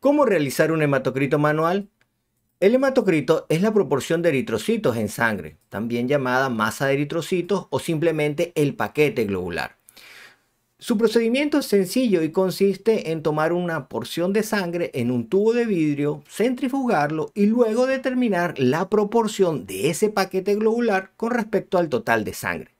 ¿Cómo realizar un hematocrito manual? El hematocrito es la proporción de eritrocitos en sangre, también llamada masa de eritrocitos o simplemente el paquete globular. Su procedimiento es sencillo y consiste en tomar una porción de sangre en un tubo de vidrio, centrifugarlo y luego determinar la proporción de ese paquete globular con respecto al total de sangre.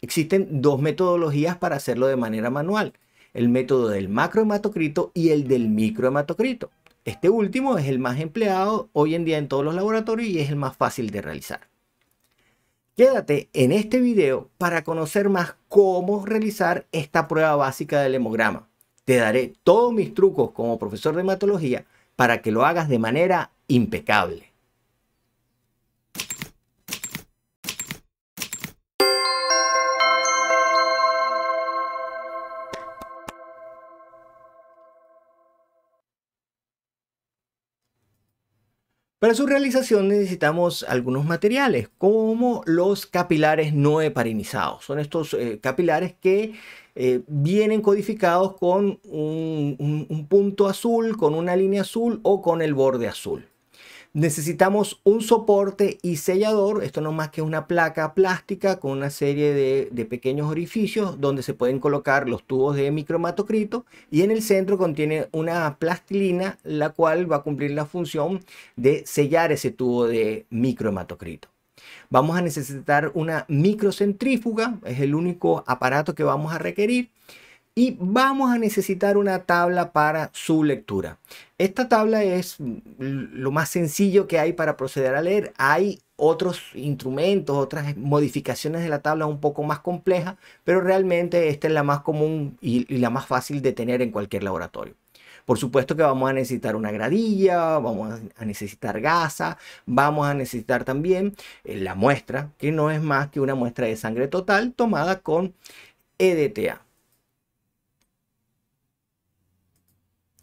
Existen dos metodologías para hacerlo de manera manual el método del macrohematocrito y el del microhematocrito. Este último es el más empleado hoy en día en todos los laboratorios y es el más fácil de realizar. Quédate en este video para conocer más cómo realizar esta prueba básica del hemograma. Te daré todos mis trucos como profesor de hematología para que lo hagas de manera impecable. Para su realización necesitamos algunos materiales, como los capilares no heparinizados. Son estos eh, capilares que eh, vienen codificados con un punto azul, con una línea azul o con el borde azul. Necesitamos un soporte y sellador, esto no más que una placa plástica con una serie de, pequeños orificios donde se pueden colocar los tubos de microhematocrito y en el centro contiene una plastilina la cual va a cumplir la función de sellar ese tubo de microhematocrito. Vamos a necesitar una microcentrífuga, es el único aparato que vamos a requerir y vamos a necesitar una tabla para su lectura. Esta tabla es lo más sencillo que hay para proceder a leer. Hay otros instrumentos, otras modificaciones de la tabla un poco más complejas, pero realmente esta es la más común y, y la más fácil de tener en cualquier laboratorio. Por supuesto que vamos a necesitar una gradilla, vamos a necesitar gasa, vamos a necesitar también eh, la muestra, que no es más que una muestra de sangre total tomada con EDTA.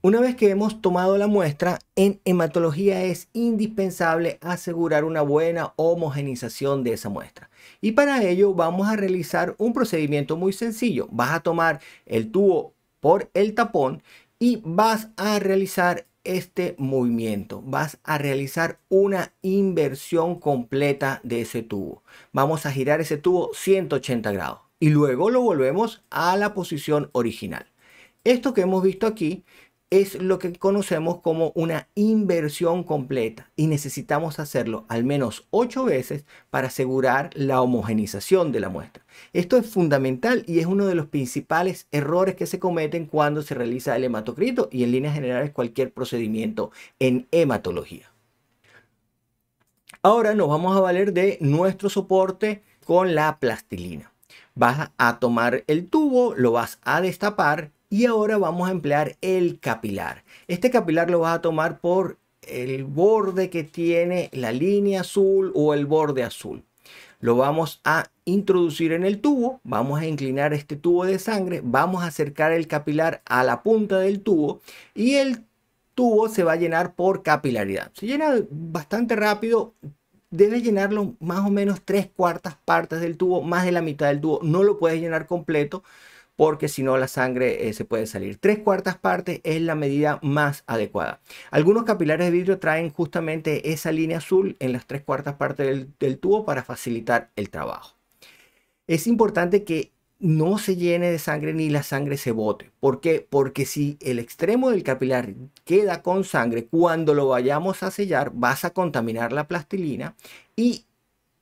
Una vez que hemos tomado la muestra, en hematología es indispensable asegurar una buena homogenización de esa muestra. Y para ello vamos a realizar un procedimiento muy sencillo. Vas a tomar el tubo por el tapón y vas a realizar este movimiento. Vas a realizar una inversión completa de ese tubo. Vamos a girar ese tubo 180 grados y luego lo volvemos a la posición original. Esto que hemos visto aquí es lo que conocemos como una inversión completa y necesitamos hacerlo al menos ocho veces para asegurar la homogenización de la muestra. Esto es fundamental y es uno de los principales errores que se cometen cuando se realiza el hematocrito y en líneas generales cualquier procedimiento en hematología. Ahora nos vamos a valer de nuestro soporte con la plastilina. Vas a tomar el tubo, lo vas a destapar y ahora vamos a emplear el capilar. Este capilar lo vas a tomar por el borde que tiene la línea azul o el borde azul. Lo vamos a introducir en el tubo, vamos a inclinar este tubo de sangre, vamos a acercar el capilar a la punta del tubo y el tubo se va a llenar por capilaridad. Se llena bastante rápido, debe llenarlo más o menos tres cuartas partes del tubo, más de la mitad del tubo, no lo puedes llenar completo porque si no la sangre eh, se puede salir. Tres cuartas partes es la medida más adecuada. Algunos capilares de vidrio traen justamente esa línea azul en las tres cuartas partes del, del tubo para facilitar el trabajo. Es importante que no se llene de sangre ni la sangre se bote. ¿Por qué? Porque si el extremo del capilar queda con sangre, cuando lo vayamos a sellar vas a contaminar la plastilina y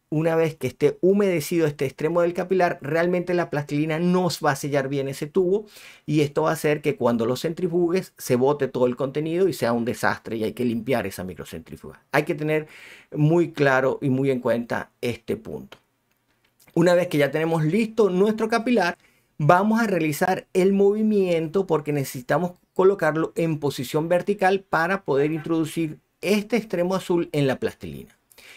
una vez que esté humedecido este extremo del capilar, realmente la plastilina nos va a sellar bien ese tubo y esto va a hacer que cuando lo centrifugues se bote todo el contenido y sea un desastre y hay que limpiar esa microcentrífuga. Hay que tener muy claro y muy en cuenta este punto. Una vez que ya tenemos listo nuestro capilar, vamos a realizar el movimiento porque necesitamos colocarlo en posición vertical para poder introducir este extremo azul en la plastilina.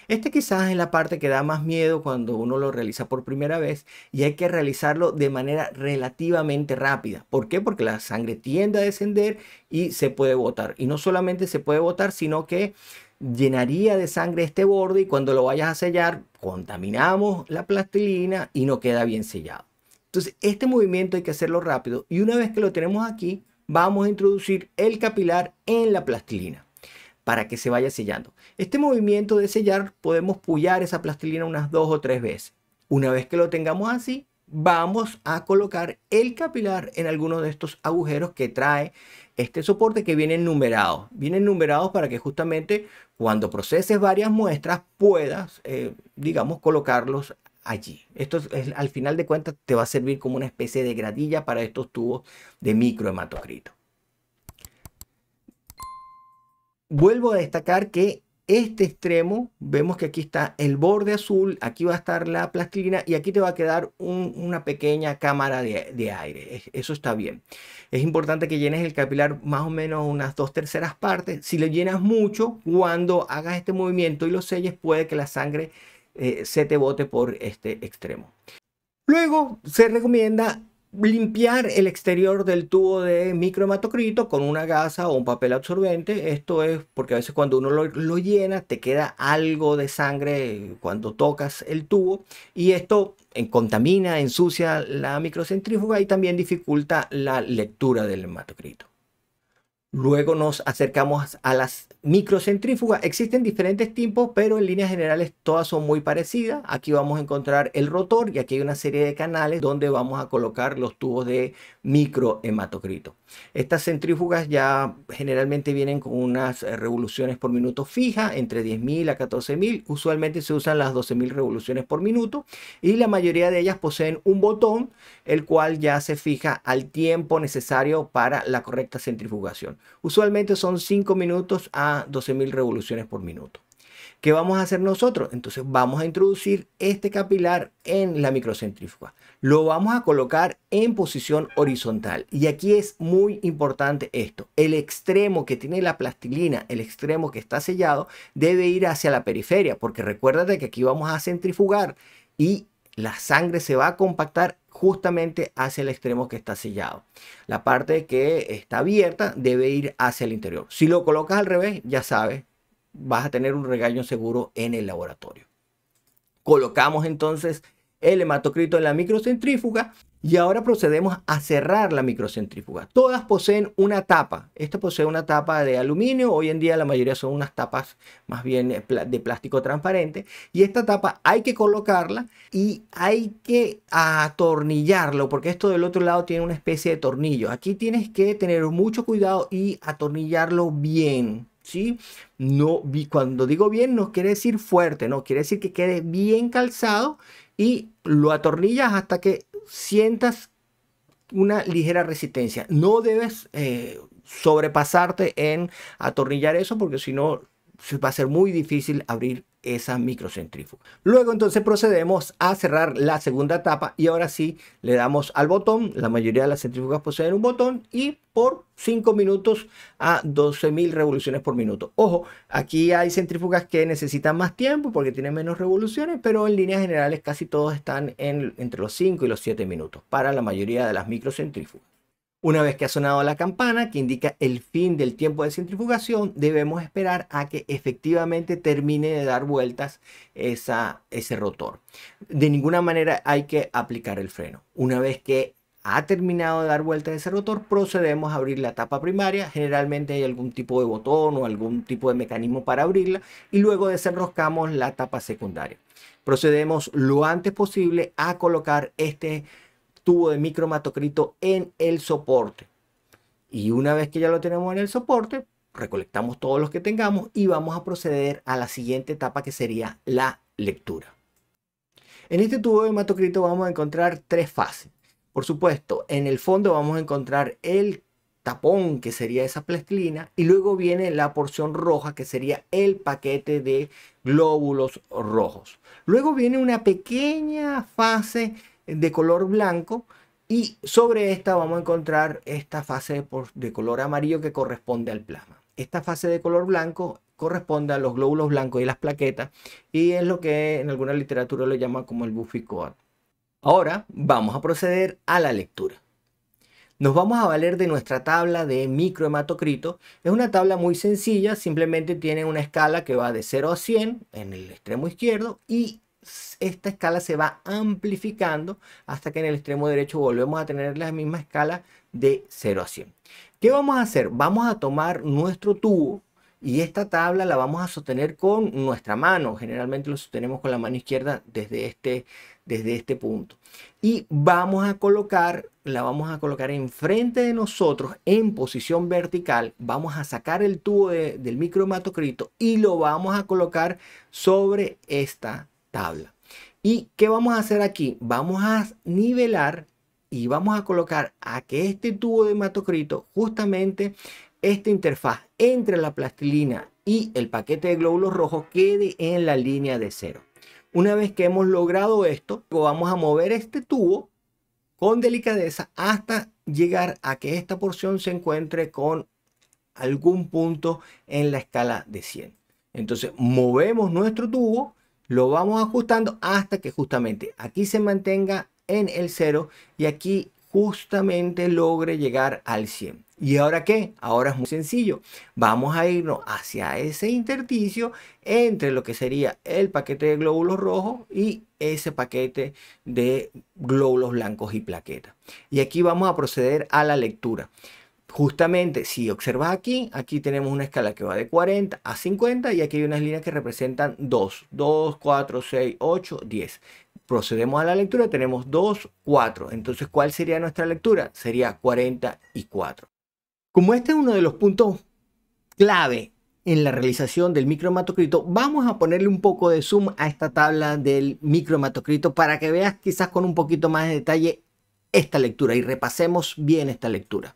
Este quizás es la parte que da más miedo cuando uno lo realiza por primera vez y hay que realizarlo de manera relativamente rápida. ¿Por qué? Porque la sangre tiende a descender y se puede botar. Y no solamente se puede botar, sino que llenaría de sangre este borde y cuando lo vayas a sellar contaminamos la plastilina y no queda bien sellado. Entonces este movimiento hay que hacerlo rápido y una vez que lo tenemos aquí vamos a introducir el capilar en la plastilina para que se vaya sellando. Este movimiento de sellar podemos pullar esa plastilina unas dos o tres veces. Una vez que lo tengamos así, vamos a colocar el capilar en alguno de estos agujeros que trae este soporte que viene numerado Vienen numerados para que justamente cuando proceses varias muestras puedas, eh, digamos, colocarlos allí. Esto al final de cuentas te va a servir como una especie de gradilla para estos tubos de microhematocrito. vuelvo a destacar que este extremo, vemos que aquí está el borde azul, aquí va a estar la plastilina y aquí te va a quedar una pequeña cámara de, aire. Eso está bien. Es importante que llenes el capilar más o menos unas dos terceras partes. Si lo llenas mucho, cuando hagas este movimiento y lo selles, puede que la sangre eh, se te bote por este extremo. Luego se recomienda limpiar el exterior del tubo de microhematocrito con una gasa o un papel absorbente. Esto es porque a veces cuando uno lo, llena te queda algo de sangre cuando tocas el tubo y esto eh, contamina, ensucia la microcentrífuga y también dificulta la lectura del hematocrito. Luego nos acercamos a las microcentrífugas. Existen diferentes tipos, pero en líneas generales todas son muy parecidas. Aquí vamos a encontrar el rotor y aquí hay una serie de canales donde vamos a colocar los tubos de microhematocrito. Estas centrífugas ya generalmente vienen con unas eh, revoluciones por minuto fija, entre 10.000 a 14.000. Usualmente se usan las 12.000 revoluciones por minuto y la mayoría de ellas poseen un botón, el cual ya se fija al tiempo necesario para la correcta centrifugación. Usualmente son 5 minutos a 12.000 revoluciones por minuto. ¿Qué vamos a hacer nosotros? Entonces vamos a introducir este capilar en la microcentrífuga. Lo vamos a colocar en posición horizontal. Y aquí es muy importante esto. El extremo que tiene la plastilina, el extremo que está sellado, debe ir hacia la periferia. Porque recuérdate que aquí vamos a centrifugar y la sangre se va a compactar justamente hacia el extremo que está sellado. La parte que está abierta debe ir hacia el interior. Si lo colocas al revés, ya sabes, vas a tener un regaño seguro en el laboratorio. Colocamos entonces el hematocrito en la microcentrífuga y ahora procedemos a cerrar la microcentrífuga. Todas poseen una tapa. Esta posee una tapa de aluminio. Hoy en día la mayoría son unas tapas más bien eh, de plástico transparente. Y esta tapa hay que colocarla y hay que atornillarlo porque esto del otro lado tiene una especie de tornillo. Aquí tienes que tener mucho cuidado y atornillarlo bien ¿sí? No, cuando digo bien no quiere decir fuerte, no, quiere decir que quede bien calzado y lo atornillas hasta que sientas una ligera resistencia. No debes eh, sobrepasarte en atornillar eso porque si no va a ser muy difícil abrir esa microcentrífuga. Luego entonces procedemos a cerrar la segunda etapa y ahora sí le damos al botón. La mayoría de las centrífugas poseen un botón y por 5 minutos a 12.000 revoluciones por minuto. Ojo, aquí hay centrífugas que necesitan más tiempo porque tienen menos revoluciones, pero en líneas generales casi todos están en, entre los 5 y los 7 minutos para la mayoría de las microcentrífugas. Una vez que ha sonado la campana, que indica el fin del tiempo de centrifugación, debemos esperar a que efectivamente termine de dar vueltas ese rotor. De ninguna manera hay que aplicar el freno. Una vez que ha terminado de dar vueltas ese rotor, procedemos a abrir la tapa primaria. Generalmente hay algún tipo de botón o algún tipo de mecanismo para abrirla y luego desenroscamos la tapa secundaria. Procedemos lo antes posible a colocar este tubo de micromatocrito en el soporte. Y una vez que ya lo tenemos en el soporte, recolectamos todos los que tengamos y vamos a proceder a la siguiente etapa que sería la lectura. En este tubo de hematocrito vamos a encontrar tres fases. Por supuesto, en el fondo vamos a encontrar el tapón que sería esa plastilina y luego viene la porción roja que sería el paquete de glóbulos rojos. Luego viene una pequeña fase de color blanco y sobre esta vamos a encontrar esta fase de, color amarillo que corresponde al plasma. Esta fase de color blanco corresponde a los glóbulos blancos y las plaquetas y es lo que en alguna literatura lo llama como el Buffy Coat. Ahora vamos a proceder a la lectura. Nos vamos a valer de nuestra tabla de microhematocrito. Es una tabla muy sencilla, simplemente tiene una escala que va de 0 a 100 en el extremo izquierdo y esta escala se va amplificando hasta que en el extremo derecho volvemos a tener la misma escala de 0 a 100. ¿Qué vamos a hacer? Vamos a tomar nuestro tubo y esta tabla la vamos a sostener con nuestra mano. Generalmente lo sostenemos con la mano izquierda desde este, desde este punto. Y vamos a colocar, la vamos a colocar enfrente de nosotros en posición vertical. Vamos a sacar el tubo del microhematocrito y lo vamos a colocar sobre esta tabla. ¿Y qué vamos a hacer aquí? Vamos a nivelar y vamos a colocar a que este tubo de hematocrito, justamente esta interfaz entre la plastilina y el paquete de glóbulos rojos quede en la línea de cero. Una vez que hemos logrado esto, pues vamos a mover este tubo con delicadeza hasta llegar a que esta porción se encuentre con algún punto en la escala de 100. Entonces movemos nuestro tubo lo vamos ajustando hasta que justamente aquí se mantenga en el 0 y aquí justamente logre llegar al 100. ¿Y ahora qué? Ahora es muy sencillo. Vamos a irnos hacia ese intersticio entre lo que sería el paquete de glóbulos rojos y ese paquete de glóbulos blancos y plaquetas. Y aquí vamos a proceder a la lectura. Justamente, si observas aquí, aquí tenemos una escala que va de 40 a 50 y aquí hay unas líneas que representan 2, 2, 4, 6, 8, 10. Procedemos a la lectura, tenemos 2, 4. Entonces, ¿cuál sería nuestra lectura? Sería 44. Como este es uno de los puntos clave en la realización del micromatocrito, vamos a ponerle un poco de zoom a esta tabla del micromatocrito para que veas quizás con un poquito más de detalle esta lectura y repasemos bien esta lectura.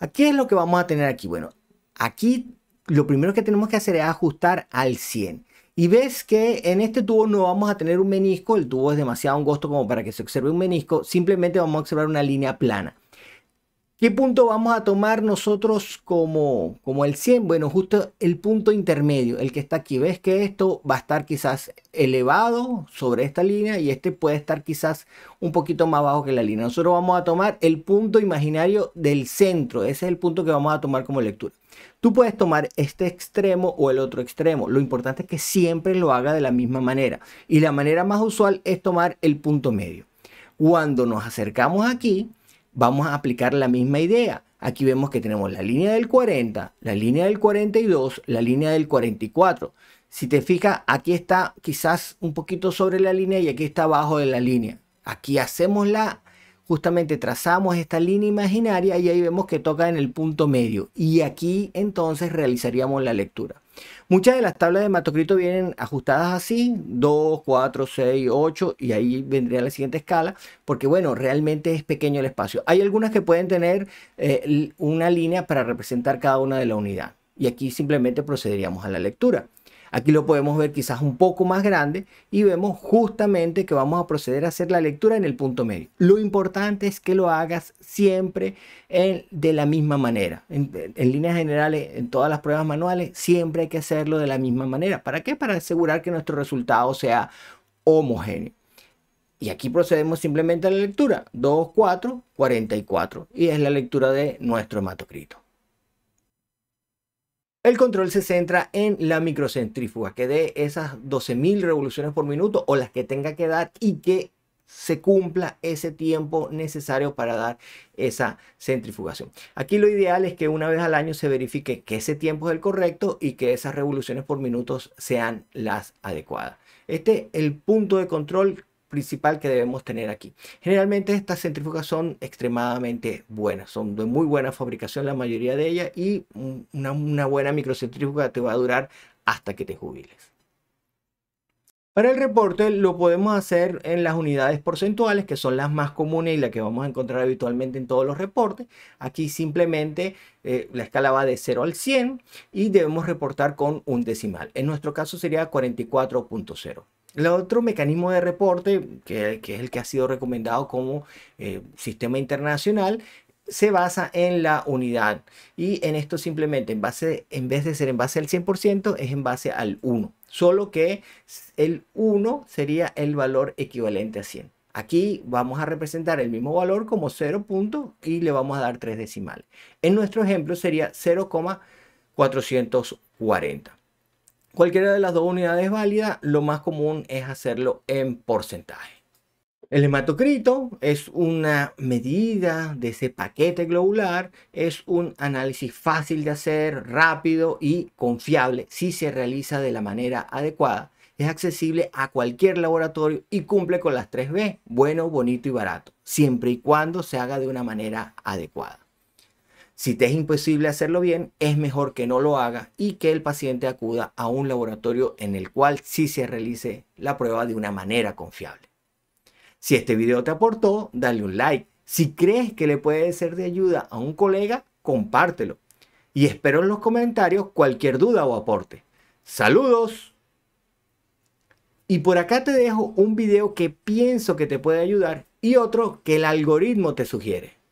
¿A qué es lo que vamos a tener aquí? Bueno, aquí lo primero que tenemos que hacer es ajustar al 100. Y ves que en este tubo no vamos a tener un menisco, el tubo es demasiado angosto como para que se observe un menisco, simplemente vamos a observar una línea plana. ¿Qué punto vamos a tomar nosotros como, como el 100? Bueno, justo el punto intermedio, el que está aquí. Ves que esto va a estar quizás elevado sobre esta línea y este puede estar quizás un poquito más bajo que la línea. Nosotros vamos a tomar el punto imaginario del centro. Ese es el punto que vamos a tomar como lectura. Tú puedes tomar este extremo o el otro extremo. Lo importante es que siempre lo haga de la misma manera. Y la manera más usual es tomar el punto medio. Cuando nos acercamos aquí, vamos a aplicar la misma idea. Aquí vemos que tenemos la línea del 40, la línea del 42, la línea del 44. Si te fijas, aquí está quizás un poquito sobre la línea y aquí está abajo de la línea. Aquí hacemos la, justamente trazamos esta línea imaginaria y ahí vemos que toca en el punto medio. Y aquí entonces realizaríamos la lectura. Muchas de las tablas de hematocrito vienen ajustadas así, 2, 4, 6, 8, y ahí vendría la siguiente escala, porque bueno, realmente es pequeño el espacio. Hay algunas que pueden tener eh, una línea para representar cada una de la unidad, y aquí simplemente procederíamos a la lectura. Aquí lo podemos ver quizás un poco más grande y vemos justamente que vamos a proceder a hacer la lectura en el punto medio. Lo importante es que lo hagas siempre de la misma manera. En, en, líneas generales, en todas las pruebas manuales, siempre hay que hacerlo de la misma manera. ¿Para qué? Para asegurar que nuestro resultado sea homogéneo. Y aquí procedemos simplemente a la lectura. 2, 4, 44. Y es la lectura de nuestro hematocrito. El control se centra en la microcentrífuga, que dé esas 12.000 revoluciones por minuto o las que tenga que dar y que se cumpla ese tiempo necesario para dar esa centrifugación. Aquí lo ideal es que una vez al año se verifique que ese tiempo es el correcto y que esas revoluciones por minutos sean las adecuadas. Este es el punto de control principal que debemos tener aquí. Generalmente estas centrífugas son extremadamente buenas, son de muy buena fabricación la mayoría de ellas y una, buena microcentrífuga te va a durar hasta que te jubiles. Para el reporte lo podemos hacer en las unidades porcentuales, que son las más comunes y las que vamos a encontrar habitualmente en todos los reportes. Aquí simplemente eh, la escala va de 0 al 100 y debemos reportar con un decimal. En nuestro caso sería 44.0. El otro mecanismo de reporte, que, es el que ha sido recomendado como eh, sistema internacional, se basa en la unidad y en esto simplemente en base en vez de ser en base al 100% es en base al 1 solo que el 1 sería el valor equivalente a 100 aquí vamos a representar el mismo valor como 0 punto y le vamos a dar 3 decimales en nuestro ejemplo sería 0,440 Cualquiera de las dos unidades válida, lo más común es hacerlo en porcentaje. El hematocrito es una medida de ese paquete globular, es un análisis fácil de hacer, rápido y confiable si se realiza de la manera adecuada. Es accesible a cualquier laboratorio y cumple con las 3B, bueno, bonito y barato, siempre y cuando se haga de una manera adecuada. Si te es imposible hacerlo bien, es mejor que no lo haga y que el paciente acuda a un laboratorio en el cual sí se realice la prueba de una manera confiable. Si este video te aportó, dale un like. Si crees que le puede ser de ayuda a un colega, compártelo. Y espero en los comentarios cualquier duda o aporte. Saludos. Y por acá te dejo un video que pienso que te puede ayudar y otro que el algoritmo te sugiere.